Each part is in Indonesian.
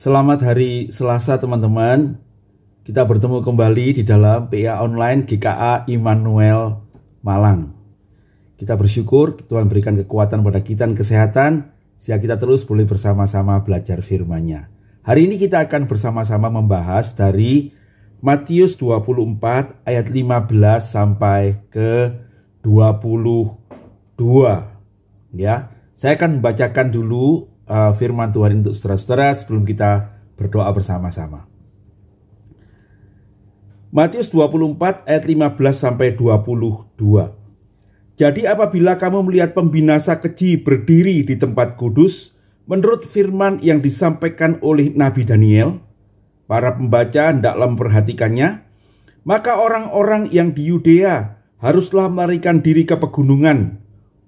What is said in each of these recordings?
Selamat hari Selasa teman-teman. Kita bertemu kembali di dalam PA Online GKA Immanuel Malang. Kita bersyukur Tuhan berikan kekuatan pada kita dan kesehatan sehingga kita terus boleh bersama-sama belajar firman-Nya. Hari ini kita akan bersama-sama membahas dari Matius 24 ayat 15 sampai ke 22. Ya, saya akan membacakan dulu uh, firman Tuhan untuk saudara-saudara sebelum kita berdoa bersama-sama. Matius 24 ayat 15 sampai 22. Jadi apabila kamu melihat pembinasa keji berdiri di tempat kudus, menurut firman yang disampaikan oleh Nabi Daniel, para pembaca hendaklah memperhatikannya, maka orang-orang yang di Yudea haruslah melarikan diri ke pegunungan,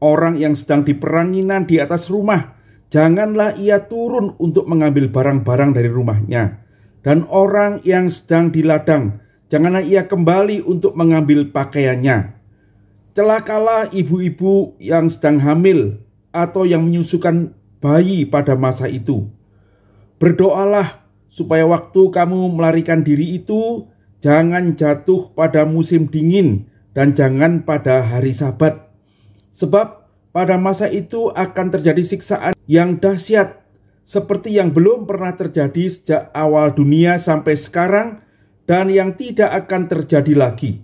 orang yang sedang diperanginan di atas rumah janganlah ia turun untuk mengambil barang-barang dari rumahnya. Dan orang yang sedang di ladang, janganlah ia kembali untuk mengambil pakaiannya. Celakalah ibu-ibu yang sedang hamil atau yang menyusukan bayi pada masa itu. Berdoalah supaya waktu kamu melarikan diri itu jangan jatuh pada musim dingin dan jangan pada hari Sabat, sebab pada masa itu akan terjadi siksaan yang dahsyat seperti yang belum pernah terjadi sejak awal dunia sampai sekarang dan yang tidak akan terjadi lagi.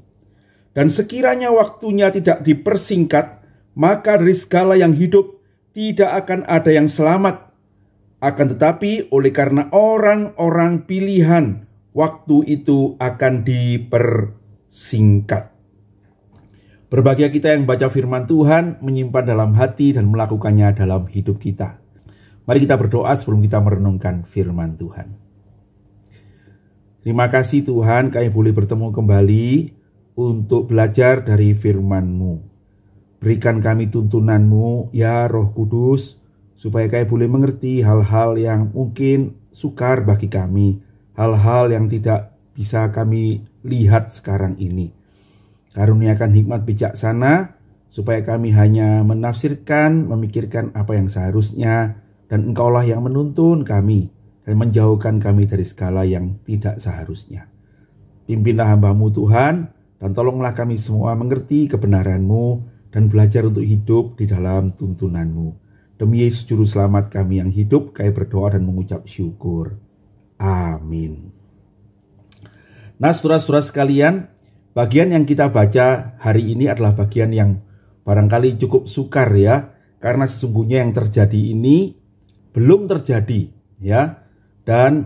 Dan sekiranya waktunya tidak dipersingkat, maka dari segala yang hidup tidak akan ada yang selamat. Akan tetapi oleh karena orang-orang pilihan, waktu itu akan dipersingkat. Berbahagia kita yang baca firman Tuhan, menyimpan dalam hati dan melakukannya dalam hidup kita. Mari kita berdoa sebelum kita merenungkan firman Tuhan. Terima kasih Tuhan kami boleh bertemu kembali untuk belajar dari firman-Mu. Berikan kami tuntunan-Mu ya Roh Kudus supaya kami boleh mengerti hal-hal yang mungkin sukar bagi kami, hal-hal yang tidak bisa kami lihat sekarang ini. Karuniakan hikmat bijaksana supaya kami hanya menafsirkan, memikirkan apa yang seharusnya dan Engkaulah yang menuntun kami dan menjauhkan kami dari segala yang tidak seharusnya. Pimpinlah hambamu Tuhan dan tolonglah kami semua mengerti kebenaranmu dan belajar untuk hidup di dalam tuntunanmu. Demi Yesus Juru Selamat kami yang hidup, kami berdoa dan mengucap syukur. Amin. Nah surat-surat sekalian, Bagian yang kita baca hari ini adalah bagian yang barangkali cukup sukar ya, karena sesungguhnya yang terjadi ini belum terjadi ya. Dan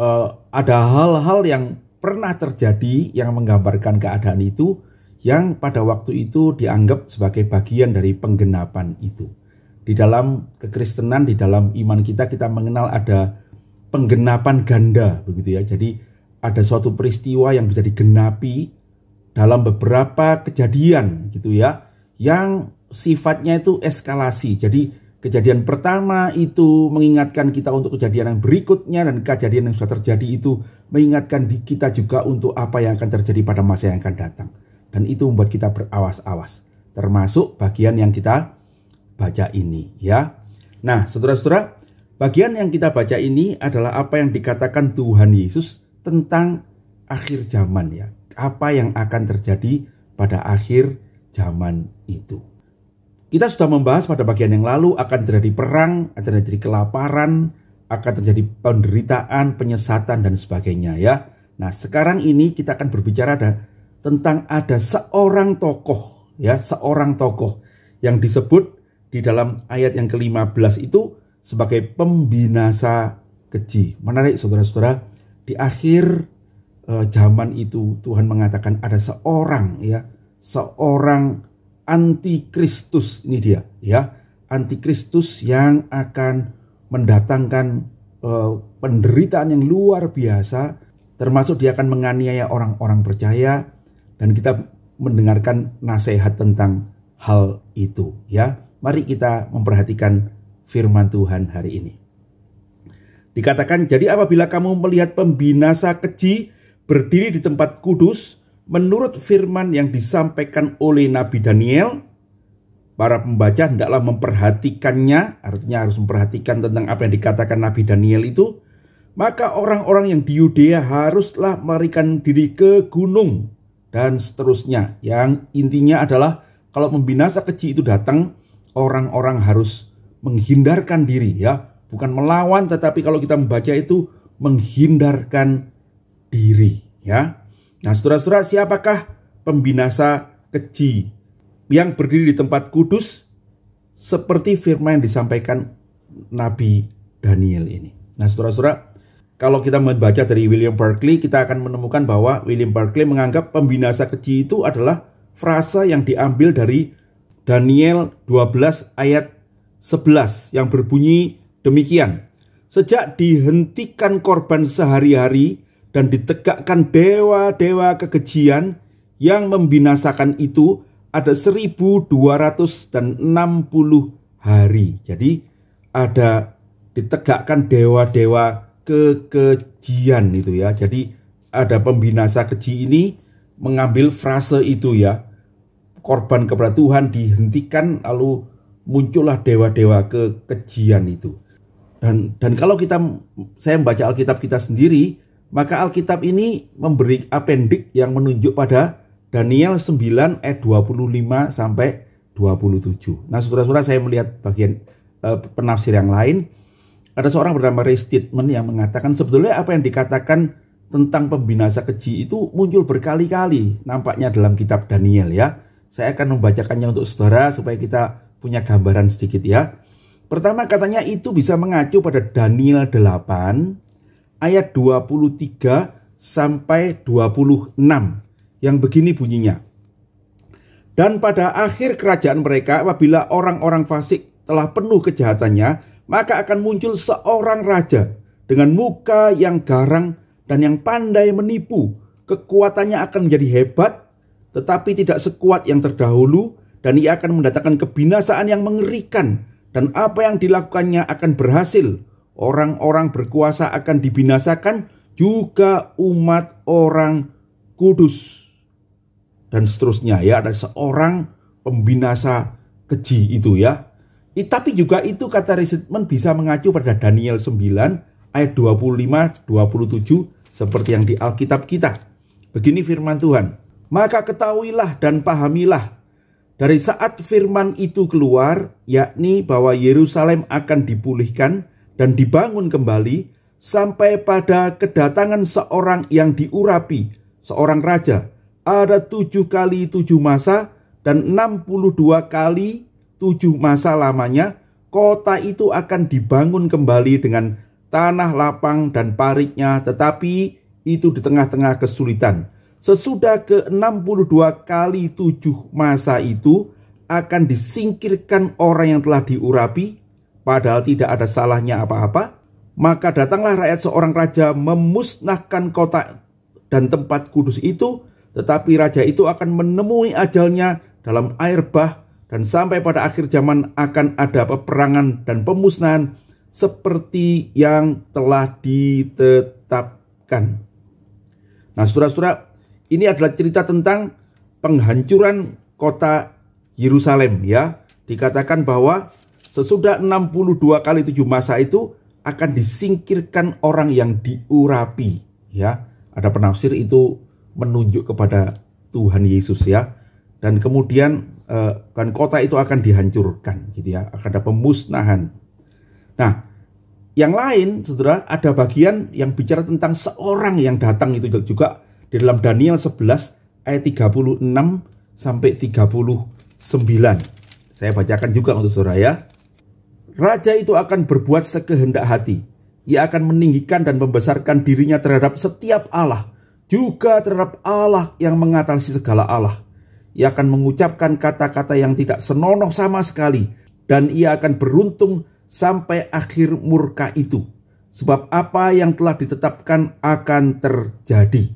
eh, ada hal-hal yang pernah terjadi yang menggambarkan keadaan itu yang pada waktu itu dianggap sebagai bagian dari penggenapan itu. Di dalam kekristenan, di dalam iman kita kita mengenal ada penggenapan ganda begitu ya. Jadi ada suatu peristiwa yang bisa digenapi dalam beberapa kejadian gitu ya yang sifatnya itu eskalasi. Jadi kejadian pertama itu mengingatkan kita untuk kejadian yang berikutnya dan kejadian yang sudah terjadi itu mengingatkan kita juga untuk apa yang akan terjadi pada masa yang akan datang. Dan itu membuat kita berawas-awas termasuk bagian yang kita baca ini ya. Nah, saudara-saudara, bagian yang kita baca ini adalah apa yang dikatakan Tuhan Yesus tentang akhir zaman ya. Apa yang akan terjadi pada akhir zaman itu. Kita sudah membahas pada bagian yang lalu akan terjadi perang, akan terjadi kelaparan, akan terjadi penderitaan, penyesatan dan sebagainya ya. Nah, sekarang ini kita akan berbicara ada, tentang ada seorang tokoh ya, seorang tokoh yang disebut di dalam ayat yang ke-15 itu sebagai pembinasa keji. Menarik saudara-saudara, di akhir Eh, zaman itu Tuhan mengatakan ada seorang ya, seorang antikristus ini dia ya, antikristus yang akan mendatangkan uh, penderitaan yang luar biasa termasuk dia akan menganiaya orang-orang percaya dan kita mendengarkan nasihat tentang hal itu ya. Mari kita memperhatikan firman Tuhan hari ini. Dikatakan, jadi apabila kamu melihat pembinasa kecil berdiri di tempat kudus menurut firman yang disampaikan oleh Nabi Daniel, para pembaca hendaklah memperhatikannya, artinya harus memperhatikan tentang apa yang dikatakan Nabi Daniel itu, maka orang-orang yang di Yudea haruslah melarikan diri ke gunung dan seterusnya. Yang intinya adalah kalau membinasa kecil itu datang, orang-orang harus menghindarkan diri ya, bukan melawan tetapi kalau kita membaca itu menghindarkan diri ya. Nah, saudara-saudara, siapakah pembinasa keji yang berdiri di tempat kudus seperti firman yang disampaikan Nabi Daniel ini. Nah, saudara-saudara, kalau kita membaca dari William Berkeley, kita akan menemukan bahwa William Berkeley menganggap pembinasa keji itu adalah frasa yang diambil dari Daniel 12 ayat 11 yang berbunyi demikian. Sejak dihentikan korban sehari-hari, dan ditegakkan dewa-dewa kekejian yang membinasakan itu ada 1260 hari. Jadi ada ditegakkan dewa-dewa kekejian itu ya. Jadi ada pembinasa keji ini mengambil frase itu ya. Korban kepada Tuhan dihentikan lalu muncullah dewa-dewa kekejian itu. Dan dan kalau kita saya membaca Alkitab kita sendiri, maka Alkitab ini memberi appendix yang menunjuk pada Daniel 9 ayat 25 sampai 27. Nah, saudara-saudara saya melihat bagian e, penafsir yang lain ada seorang bernama Ray Statement yang mengatakan sebetulnya apa yang dikatakan tentang pembinasa keji itu muncul berkali-kali nampaknya dalam kitab Daniel ya. Saya akan membacakannya untuk saudara supaya kita punya gambaran sedikit ya. Pertama katanya itu bisa mengacu pada Daniel 8 ayat 23 sampai 26 yang begini bunyinya. Dan pada akhir kerajaan mereka apabila orang-orang fasik telah penuh kejahatannya, maka akan muncul seorang raja dengan muka yang garang dan yang pandai menipu. Kekuatannya akan menjadi hebat tetapi tidak sekuat yang terdahulu dan ia akan mendatangkan kebinasaan yang mengerikan dan apa yang dilakukannya akan berhasil orang-orang berkuasa akan dibinasakan, juga umat orang kudus. Dan seterusnya ya, ada seorang pembinasa keji itu ya. I, tapi juga itu kata Risetman bisa mengacu pada Daniel 9 ayat 25 27 seperti yang di Alkitab kita. Begini firman Tuhan. Maka ketahuilah dan pahamilah dari saat firman itu keluar, yakni bahwa Yerusalem akan dipulihkan dan dibangun kembali sampai pada kedatangan seorang yang diurapi, seorang raja. Ada tujuh kali tujuh masa dan enam puluh dua kali tujuh masa lamanya, kota itu akan dibangun kembali dengan tanah lapang dan pariknya, tetapi itu di tengah-tengah kesulitan. Sesudah ke-62 kali tujuh masa itu akan disingkirkan orang yang telah diurapi padahal tidak ada salahnya apa-apa, maka datanglah rakyat seorang raja memusnahkan kota dan tempat kudus itu, tetapi raja itu akan menemui ajalnya dalam air bah dan sampai pada akhir zaman akan ada peperangan dan pemusnahan seperti yang telah ditetapkan. Nah, saudara-saudara, ini adalah cerita tentang penghancuran kota Yerusalem ya. Dikatakan bahwa Sesudah 62 kali 7 masa itu akan disingkirkan orang yang diurapi ya. Ada penafsir itu menunjuk kepada Tuhan Yesus ya. Dan kemudian kan kota itu akan dihancurkan gitu ya. Akan ada pemusnahan. Nah, yang lain Saudara ada bagian yang bicara tentang seorang yang datang itu juga di dalam Daniel 11 ayat 36 sampai 39. Saya bacakan juga untuk Saudara ya. Raja itu akan berbuat sekehendak hati. Ia akan meninggikan dan membesarkan dirinya terhadap setiap Allah, juga terhadap Allah yang mengatasi segala Allah. Ia akan mengucapkan kata-kata yang tidak senonoh sama sekali, dan ia akan beruntung sampai akhir murka itu. Sebab apa yang telah ditetapkan akan terjadi.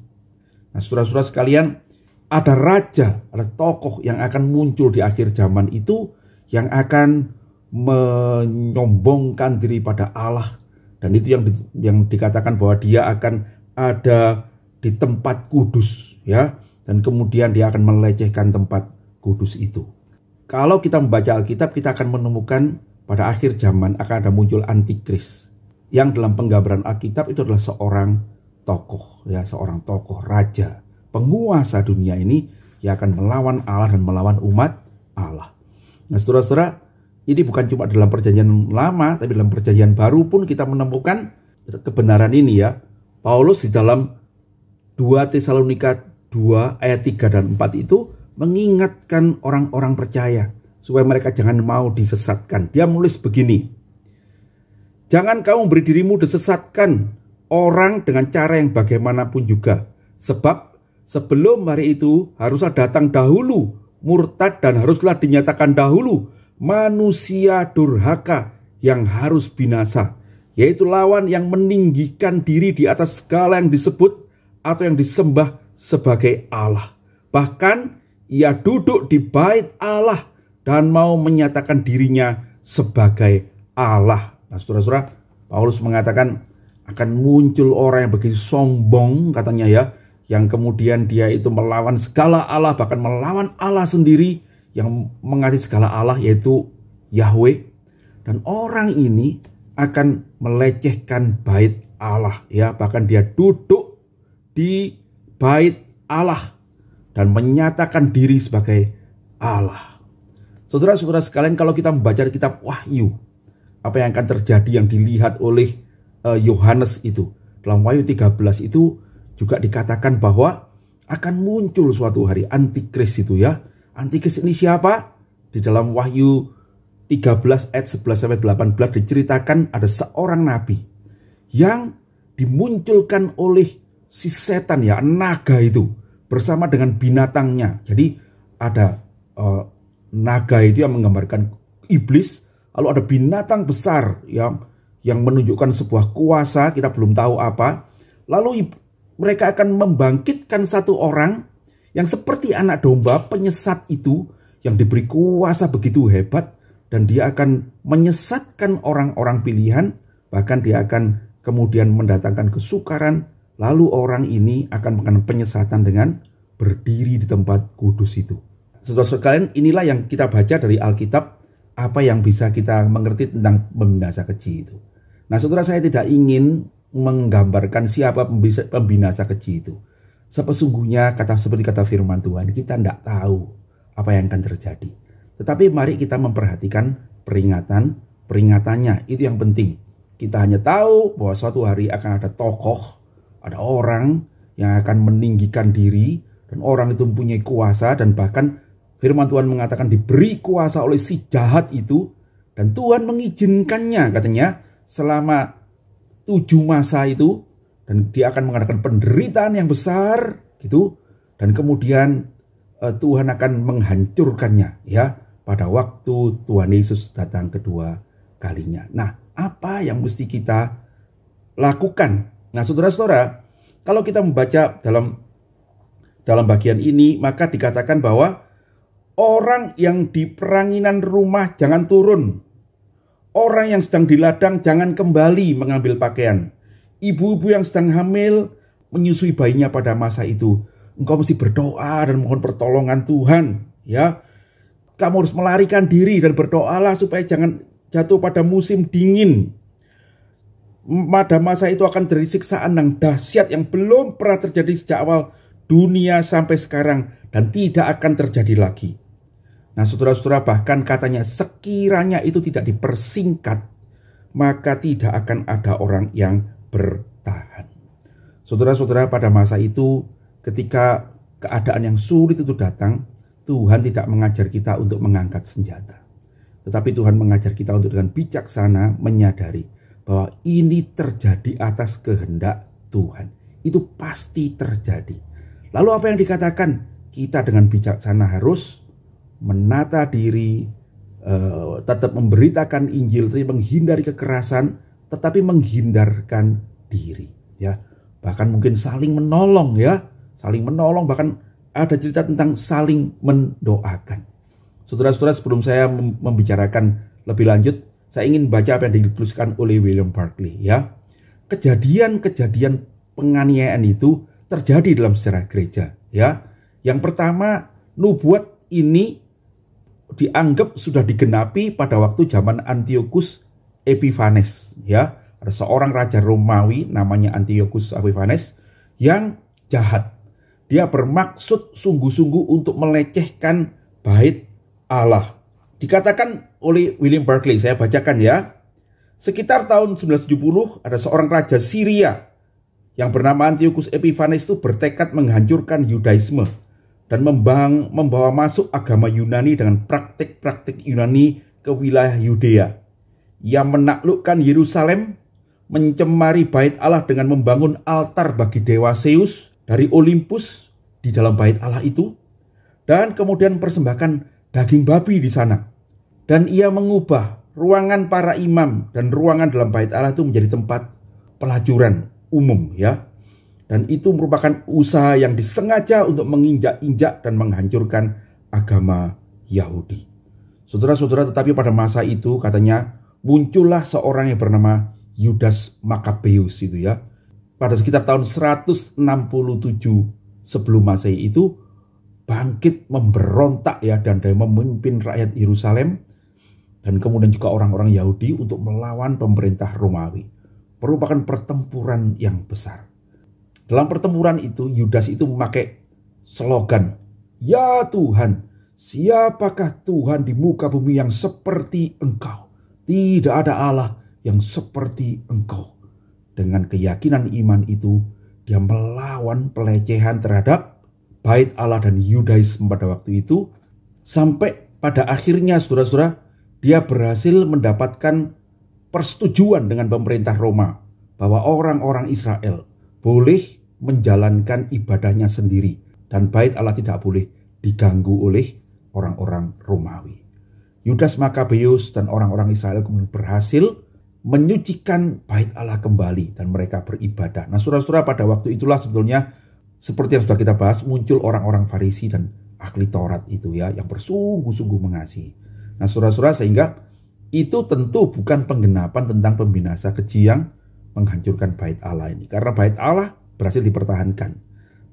Nah, surah-surah sekalian, ada raja, ada tokoh yang akan muncul di akhir zaman itu yang akan menyombongkan diri pada Allah dan itu yang di, yang dikatakan bahwa dia akan ada di tempat kudus ya dan kemudian dia akan melecehkan tempat kudus itu. Kalau kita membaca Alkitab kita akan menemukan pada akhir zaman akan ada muncul antikris yang dalam penggambaran Alkitab itu adalah seorang tokoh ya seorang tokoh raja penguasa dunia ini yang akan melawan Allah dan melawan umat Allah. Nah, saudara-saudara, ini bukan cuma dalam perjanjian lama, tapi dalam perjanjian baru pun kita menemukan kebenaran ini ya. Paulus di dalam 2 Tesalonika 2 ayat 3 dan 4 itu mengingatkan orang-orang percaya supaya mereka jangan mau disesatkan. Dia menulis begini. Jangan kamu beri dirimu disesatkan orang dengan cara yang bagaimanapun juga. Sebab sebelum hari itu haruslah datang dahulu murtad dan haruslah dinyatakan dahulu manusia durhaka yang harus binasa, yaitu lawan yang meninggikan diri di atas segala yang disebut atau yang disembah sebagai Allah. Bahkan ia duduk di bait Allah dan mau menyatakan dirinya sebagai Allah. Nah, saudara-saudara, Paulus mengatakan akan muncul orang yang begitu sombong katanya ya, yang kemudian dia itu melawan segala Allah bahkan melawan Allah sendiri yang mengasihi segala Allah yaitu Yahweh dan orang ini akan melecehkan bait Allah ya bahkan dia duduk di bait Allah dan menyatakan diri sebagai Allah. Saudara-saudara sekalian kalau kita membaca kitab Wahyu apa yang akan terjadi yang dilihat oleh eh, Yohanes uh, itu dalam Wahyu 13 itu juga dikatakan bahwa akan muncul suatu hari antikris itu ya Antikris ini siapa? Di dalam Wahyu 13 ayat 11 sampai 18 diceritakan ada seorang nabi yang dimunculkan oleh si setan ya naga itu bersama dengan binatangnya. Jadi ada uh, naga itu yang menggambarkan iblis, lalu ada binatang besar yang yang menunjukkan sebuah kuasa, kita belum tahu apa. Lalu mereka akan membangkitkan satu orang yang seperti anak domba penyesat itu yang diberi kuasa begitu hebat dan dia akan menyesatkan orang-orang pilihan bahkan dia akan kemudian mendatangkan kesukaran lalu orang ini akan mengalami penyesatan dengan berdiri di tempat kudus itu. Saudara sekalian, inilah yang kita baca dari Alkitab apa yang bisa kita mengerti tentang pembinasa kecil itu. Nah, saudara saya tidak ingin menggambarkan siapa pembinasa kecil itu. Sepesungguhnya kata seperti kata firman Tuhan, kita tidak tahu apa yang akan terjadi. Tetapi mari kita memperhatikan peringatan, peringatannya itu yang penting. Kita hanya tahu bahwa suatu hari akan ada tokoh, ada orang yang akan meninggikan diri dan orang itu mempunyai kuasa dan bahkan firman Tuhan mengatakan diberi kuasa oleh si jahat itu dan Tuhan mengizinkannya katanya selama tujuh masa itu dan dia akan mengadakan penderitaan yang besar gitu dan kemudian uh, Tuhan akan menghancurkannya ya pada waktu Tuhan Yesus datang kedua kalinya. Nah, apa yang mesti kita lakukan? Nah, saudara-saudara, kalau kita membaca dalam dalam bagian ini maka dikatakan bahwa orang yang di peranginan rumah jangan turun. Orang yang sedang di ladang jangan kembali mengambil pakaian ibu-ibu yang sedang hamil menyusui bayinya pada masa itu. Engkau mesti berdoa dan mohon pertolongan Tuhan, ya. Kamu harus melarikan diri dan berdoalah supaya jangan jatuh pada musim dingin. Pada masa itu akan terjadi siksaan yang dahsyat yang belum pernah terjadi sejak awal dunia sampai sekarang dan tidak akan terjadi lagi. Nah, saudara-saudara, bahkan katanya sekiranya itu tidak dipersingkat, maka tidak akan ada orang yang bertahan. Saudara-saudara, pada masa itu, ketika keadaan yang sulit itu datang, Tuhan tidak mengajar kita untuk mengangkat senjata, tetapi Tuhan mengajar kita untuk dengan bijaksana menyadari bahwa ini terjadi atas kehendak Tuhan. Itu pasti terjadi. Lalu, apa yang dikatakan kita dengan bijaksana harus menata diri, eh, tetap memberitakan Injil, tapi menghindari kekerasan tetapi menghindarkan diri ya bahkan mungkin saling menolong ya saling menolong bahkan ada cerita tentang saling mendoakan saudara-saudara sebelum saya membicarakan lebih lanjut saya ingin baca apa yang dituliskan oleh William Barclay ya kejadian-kejadian penganiayaan itu terjadi dalam sejarah gereja ya yang pertama nubuat ini dianggap sudah digenapi pada waktu zaman Antiochus Epiphanes ya. Ada seorang raja Romawi namanya Antiochus Epiphanes yang jahat. Dia bermaksud sungguh-sungguh untuk melecehkan bait Allah. Dikatakan oleh William Berkeley, saya bacakan ya. Sekitar tahun 1970 ada seorang raja Syria yang bernama Antiochus Epiphanes itu bertekad menghancurkan Yudaisme dan membang, membawa masuk agama Yunani dengan praktik-praktik Yunani ke wilayah Yudea yang menaklukkan Yerusalem, mencemari bait Allah dengan membangun altar bagi dewa Zeus dari Olympus di dalam bait Allah itu, dan kemudian persembahkan daging babi di sana. Dan ia mengubah ruangan para imam dan ruangan dalam bait Allah itu menjadi tempat pelacuran umum ya. Dan itu merupakan usaha yang disengaja untuk menginjak-injak dan menghancurkan agama Yahudi. Saudara-saudara, tetapi pada masa itu katanya muncullah seorang yang bernama Yudas Makabeus itu ya. Pada sekitar tahun 167 sebelum Masehi itu bangkit memberontak ya dan dia memimpin rakyat Yerusalem dan kemudian juga orang-orang Yahudi untuk melawan pemerintah Romawi. Merupakan pertempuran yang besar. Dalam pertempuran itu Yudas itu memakai slogan, "Ya Tuhan, siapakah Tuhan di muka bumi yang seperti Engkau?" Tidak ada Allah yang seperti engkau. Dengan keyakinan iman itu, dia melawan pelecehan terhadap bait Allah dan Yudaisme pada waktu itu. Sampai pada akhirnya, saudara-saudara, dia berhasil mendapatkan persetujuan dengan pemerintah Roma bahwa orang-orang Israel boleh menjalankan ibadahnya sendiri dan bait Allah tidak boleh diganggu oleh orang-orang Romawi. Yudas Makabeus dan orang-orang Israel kemudian berhasil menyucikan bait Allah kembali dan mereka beribadah. Nah, surah-surah pada waktu itulah sebetulnya seperti yang sudah kita bahas muncul orang-orang Farisi dan ahli Taurat itu ya yang bersungguh-sungguh mengasihi. Nah, surah-surah sehingga itu tentu bukan penggenapan tentang pembinasa keji yang menghancurkan bait Allah ini karena bait Allah berhasil dipertahankan.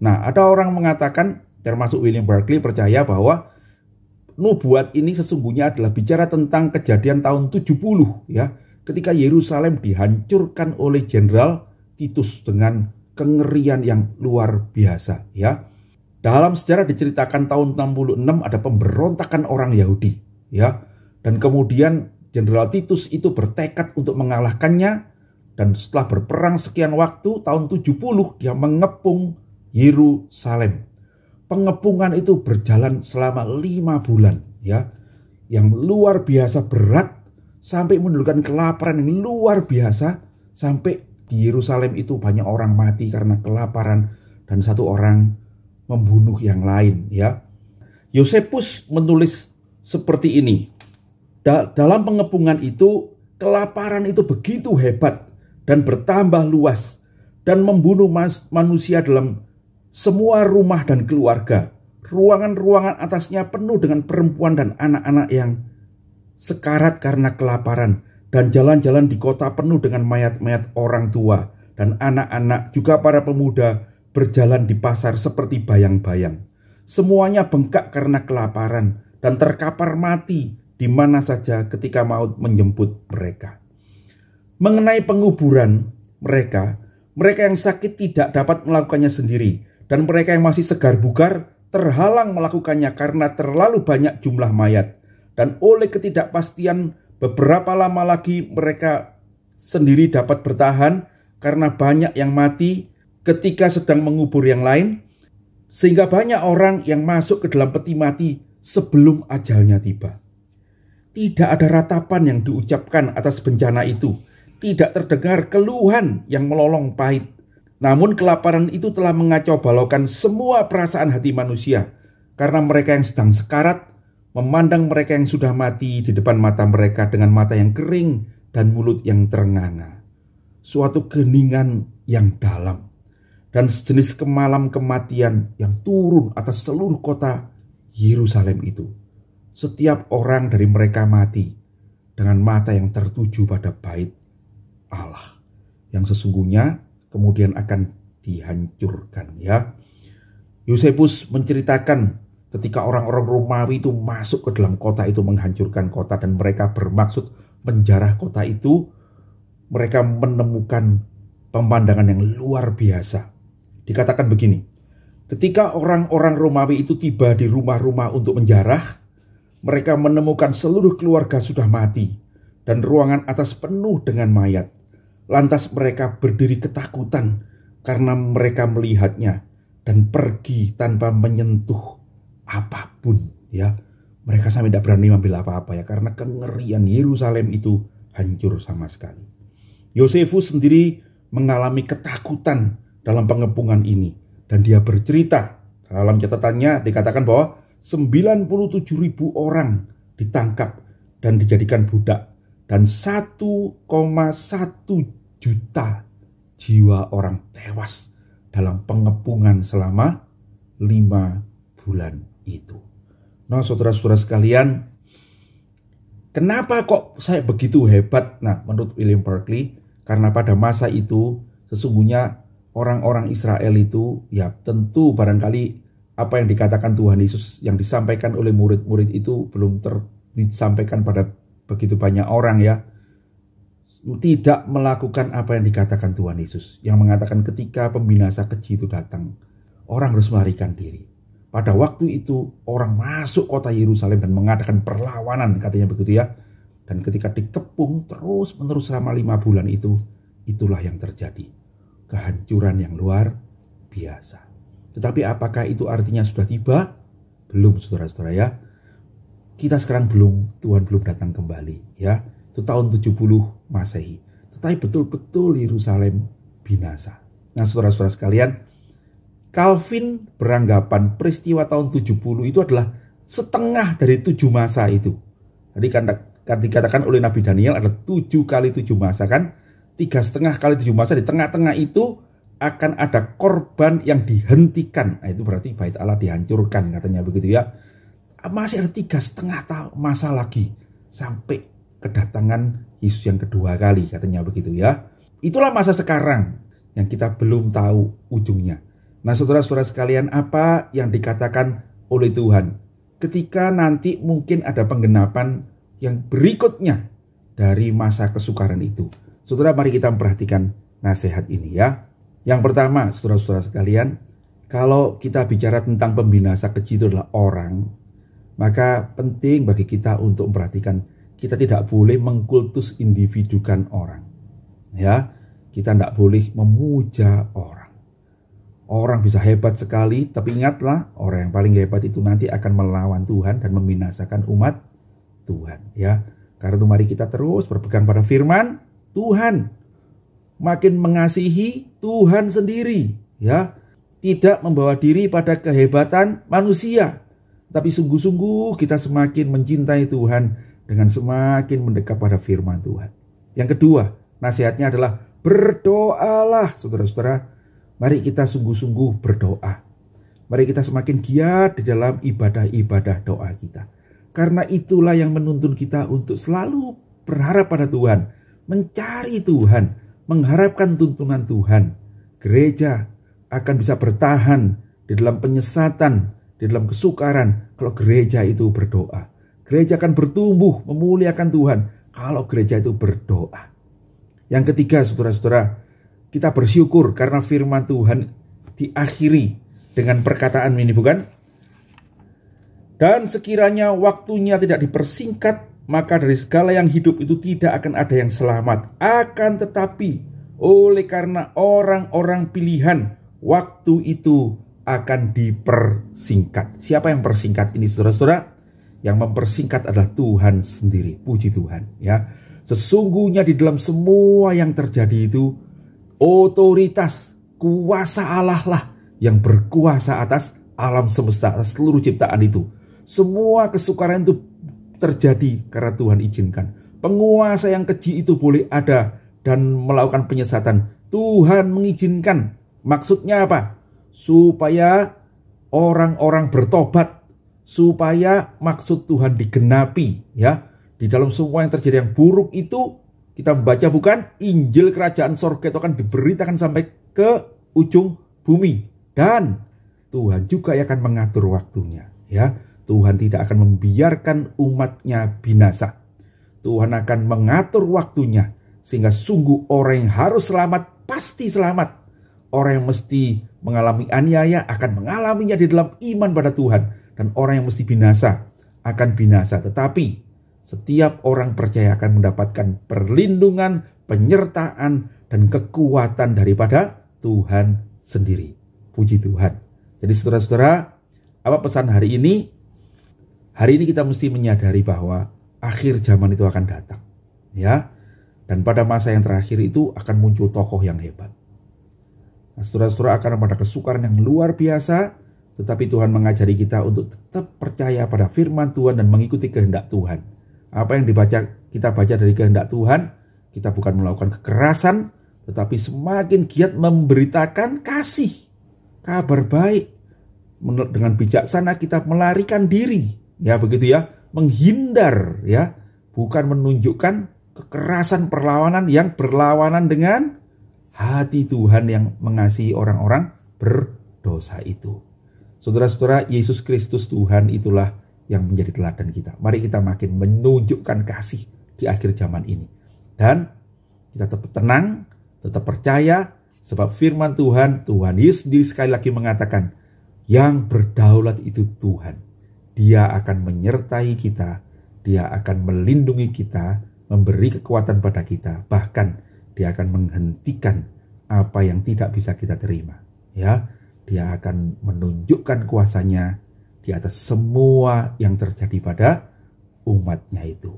Nah, ada orang mengatakan termasuk William Berkeley percaya bahwa nubuat ini sesungguhnya adalah bicara tentang kejadian tahun 70 ya, ketika Yerusalem dihancurkan oleh jenderal Titus dengan kengerian yang luar biasa ya. Dalam sejarah diceritakan tahun 66 ada pemberontakan orang Yahudi ya. Dan kemudian jenderal Titus itu bertekad untuk mengalahkannya dan setelah berperang sekian waktu tahun 70 dia mengepung Yerusalem pengepungan itu berjalan selama lima bulan ya yang luar biasa berat sampai menimbulkan kelaparan yang luar biasa sampai di Yerusalem itu banyak orang mati karena kelaparan dan satu orang membunuh yang lain ya Yosepus menulis seperti ini dalam pengepungan itu kelaparan itu begitu hebat dan bertambah luas dan membunuh manusia dalam semua rumah dan keluarga, ruangan-ruangan atasnya penuh dengan perempuan dan anak-anak yang sekarat karena kelaparan dan jalan-jalan di kota penuh dengan mayat-mayat orang tua dan anak-anak juga para pemuda berjalan di pasar seperti bayang-bayang. Semuanya bengkak karena kelaparan dan terkapar mati di mana saja ketika maut menjemput mereka. Mengenai penguburan mereka, mereka yang sakit tidak dapat melakukannya sendiri, dan mereka yang masih segar bugar terhalang melakukannya karena terlalu banyak jumlah mayat. Dan oleh ketidakpastian beberapa lama lagi mereka sendiri dapat bertahan karena banyak yang mati ketika sedang mengubur yang lain. Sehingga banyak orang yang masuk ke dalam peti mati sebelum ajalnya tiba. Tidak ada ratapan yang diucapkan atas bencana itu. Tidak terdengar keluhan yang melolong pahit namun kelaparan itu telah mengacau balaukan semua perasaan hati manusia karena mereka yang sedang sekarat memandang mereka yang sudah mati di depan mata mereka dengan mata yang kering dan mulut yang terenganga. Suatu geningan yang dalam dan sejenis kemalam kematian yang turun atas seluruh kota Yerusalem itu. Setiap orang dari mereka mati dengan mata yang tertuju pada bait Allah yang sesungguhnya kemudian akan dihancurkan ya. Yosefus menceritakan ketika orang-orang Romawi itu masuk ke dalam kota itu menghancurkan kota dan mereka bermaksud menjarah kota itu, mereka menemukan pemandangan yang luar biasa. Dikatakan begini, ketika orang-orang Romawi itu tiba di rumah-rumah untuk menjarah, mereka menemukan seluruh keluarga sudah mati dan ruangan atas penuh dengan mayat. Lantas mereka berdiri ketakutan karena mereka melihatnya dan pergi tanpa menyentuh apapun ya. Mereka sampai tidak berani mengambil apa-apa ya karena kengerian Yerusalem itu hancur sama sekali. Yosefus sendiri mengalami ketakutan dalam pengepungan ini dan dia bercerita dalam catatannya dikatakan bahwa 97 ribu orang ditangkap dan dijadikan budak dan 1,1 juta jiwa orang tewas dalam pengepungan selama lima bulan itu. Nah, saudara-saudara sekalian, kenapa kok saya begitu hebat? Nah, menurut William Berkeley, karena pada masa itu sesungguhnya orang-orang Israel itu ya tentu barangkali apa yang dikatakan Tuhan Yesus yang disampaikan oleh murid-murid itu belum ter disampaikan pada begitu banyak orang ya tidak melakukan apa yang dikatakan Tuhan Yesus yang mengatakan ketika pembinasa kecil itu datang orang harus melarikan diri. Pada waktu itu orang masuk kota Yerusalem dan mengadakan perlawanan katanya begitu ya. Dan ketika dikepung terus menerus selama lima bulan itu itulah yang terjadi. Kehancuran yang luar biasa. Tetapi apakah itu artinya sudah tiba? Belum saudara-saudara ya kita sekarang belum Tuhan belum datang kembali ya itu tahun 70 Masehi tetapi betul-betul Yerusalem binasa nah saudara-saudara sekalian Calvin beranggapan peristiwa tahun 70 itu adalah setengah dari tujuh masa itu jadi kan, kan dikatakan oleh Nabi Daniel ada tujuh kali tujuh masa kan tiga setengah kali tujuh masa di tengah-tengah itu akan ada korban yang dihentikan nah, itu berarti bait Allah dihancurkan katanya begitu ya masih ada tiga setengah tahun masa lagi sampai kedatangan Yesus yang kedua kali katanya begitu ya. Itulah masa sekarang yang kita belum tahu ujungnya. Nah saudara-saudara sekalian apa yang dikatakan oleh Tuhan ketika nanti mungkin ada penggenapan yang berikutnya dari masa kesukaran itu. Saudara mari kita perhatikan nasihat ini ya. Yang pertama saudara-saudara sekalian kalau kita bicara tentang pembinasa kecil itu adalah orang maka penting bagi kita untuk memperhatikan kita tidak boleh mengkultus individukan orang. Ya, kita tidak boleh memuja orang. Orang bisa hebat sekali, tapi ingatlah orang yang paling hebat itu nanti akan melawan Tuhan dan membinasakan umat Tuhan. Ya, karena itu mari kita terus berpegang pada firman Tuhan. Makin mengasihi Tuhan sendiri, ya. Tidak membawa diri pada kehebatan manusia, tapi sungguh-sungguh kita semakin mencintai Tuhan dengan semakin mendekat pada firman Tuhan. Yang kedua, nasihatnya adalah berdoalah, saudara-saudara. Mari kita sungguh-sungguh berdoa. Mari kita semakin giat di dalam ibadah-ibadah doa kita. Karena itulah yang menuntun kita untuk selalu berharap pada Tuhan, mencari Tuhan, mengharapkan tuntunan Tuhan. Gereja akan bisa bertahan di dalam penyesatan di dalam kesukaran kalau gereja itu berdoa. Gereja akan bertumbuh memuliakan Tuhan kalau gereja itu berdoa. Yang ketiga, saudara-saudara, kita bersyukur karena firman Tuhan diakhiri dengan perkataan ini, bukan? Dan sekiranya waktunya tidak dipersingkat, maka dari segala yang hidup itu tidak akan ada yang selamat. Akan tetapi, oleh karena orang-orang pilihan, waktu itu akan dipersingkat. Siapa yang persingkat ini saudara-saudara? Yang mempersingkat adalah Tuhan sendiri. Puji Tuhan ya. Sesungguhnya di dalam semua yang terjadi itu otoritas kuasa Allah lah yang berkuasa atas alam semesta, atas seluruh ciptaan itu. Semua kesukaran itu terjadi karena Tuhan izinkan. Penguasa yang keji itu boleh ada dan melakukan penyesatan. Tuhan mengizinkan. Maksudnya apa? supaya orang-orang bertobat, supaya maksud Tuhan digenapi ya. Di dalam semua yang terjadi yang buruk itu kita membaca bukan Injil kerajaan sorga itu akan diberitakan sampai ke ujung bumi dan Tuhan juga yang akan mengatur waktunya ya. Tuhan tidak akan membiarkan umatnya binasa. Tuhan akan mengatur waktunya sehingga sungguh orang yang harus selamat pasti selamat Orang yang mesti mengalami aniaya akan mengalaminya di dalam iman pada Tuhan. Dan orang yang mesti binasa akan binasa. Tetapi setiap orang percaya akan mendapatkan perlindungan, penyertaan, dan kekuatan daripada Tuhan sendiri. Puji Tuhan. Jadi saudara-saudara, apa pesan hari ini? Hari ini kita mesti menyadari bahwa akhir zaman itu akan datang. Ya. Dan pada masa yang terakhir itu akan muncul tokoh yang hebat. Nah, saudara-saudara akan pada kesukaran yang luar biasa, tetapi Tuhan mengajari kita untuk tetap percaya pada firman Tuhan dan mengikuti kehendak Tuhan. Apa yang dibaca kita baca dari kehendak Tuhan, kita bukan melakukan kekerasan, tetapi semakin giat memberitakan kasih, kabar baik. Dengan bijaksana kita melarikan diri, ya begitu ya, menghindar ya, bukan menunjukkan kekerasan perlawanan yang berlawanan dengan hati Tuhan yang mengasihi orang-orang berdosa itu. Saudara-saudara, Yesus Kristus Tuhan itulah yang menjadi teladan kita. Mari kita makin menunjukkan kasih di akhir zaman ini. Dan kita tetap tenang, tetap percaya, sebab firman Tuhan, Tuhan Yesus sendiri sekali lagi mengatakan, yang berdaulat itu Tuhan. Dia akan menyertai kita, dia akan melindungi kita, memberi kekuatan pada kita, bahkan dia akan menghentikan apa yang tidak bisa kita terima. Ya, dia akan menunjukkan kuasanya di atas semua yang terjadi pada umatnya itu.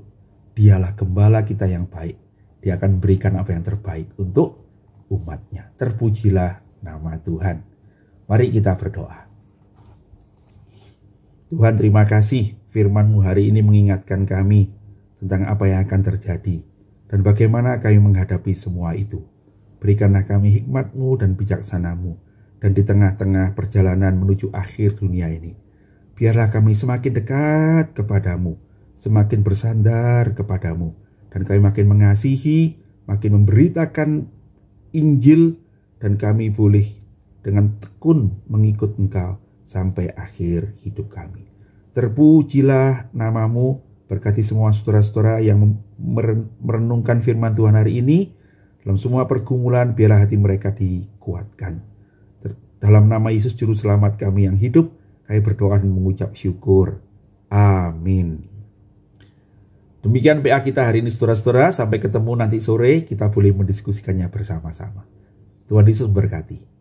Dialah gembala kita yang baik. Dia akan berikan apa yang terbaik untuk umatnya. Terpujilah nama Tuhan. Mari kita berdoa. Tuhan terima kasih firmanmu hari ini mengingatkan kami tentang apa yang akan terjadi dan bagaimana kami menghadapi semua itu. Berikanlah kami hikmatmu dan bijaksanamu, dan di tengah-tengah perjalanan menuju akhir dunia ini. Biarlah kami semakin dekat kepadamu, semakin bersandar kepadamu, dan kami makin mengasihi, makin memberitakan Injil, dan kami boleh dengan tekun mengikut engkau sampai akhir hidup kami. Terpujilah namamu, Berkati semua saudara-saudara yang merenungkan firman Tuhan hari ini. Dalam semua pergumulan biarlah hati mereka dikuatkan. Dalam nama Yesus Juru Selamat kami yang hidup, kami berdoa dan mengucap syukur. Amin. Demikian PA kita hari ini saudara-saudara. Sampai ketemu nanti sore kita boleh mendiskusikannya bersama-sama. Tuhan Yesus berkati.